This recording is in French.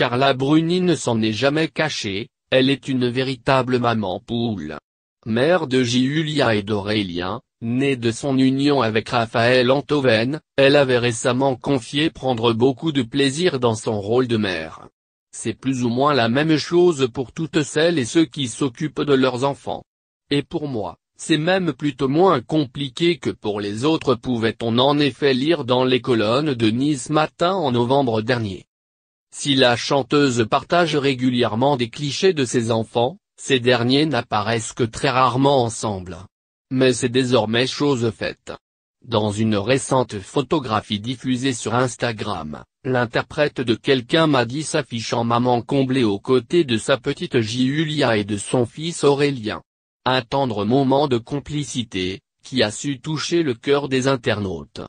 Carla Bruni ne s'en est jamais cachée, elle est une véritable maman poule. Mère de Giulia et d'Aurélien, née de son union avec Raphaël Antoven, elle avait récemment confié prendre beaucoup de plaisir dans son rôle de mère. C'est plus ou moins la même chose pour toutes celles et ceux qui s'occupent de leurs enfants. Et pour moi, c'est même plutôt moins compliqué que pour les autres pouvait-on en effet lire dans les colonnes de Nice Matin en novembre dernier. Si la chanteuse partage régulièrement des clichés de ses enfants, ces derniers n'apparaissent que très rarement ensemble. Mais c'est désormais chose faite. Dans une récente photographie diffusée sur Instagram, l'interprète de Quelqu'un m'a dit s'affichant maman comblée aux côtés de sa petite Giulia et de son fils Aurélien. Un tendre moment de complicité, qui a su toucher le cœur des internautes.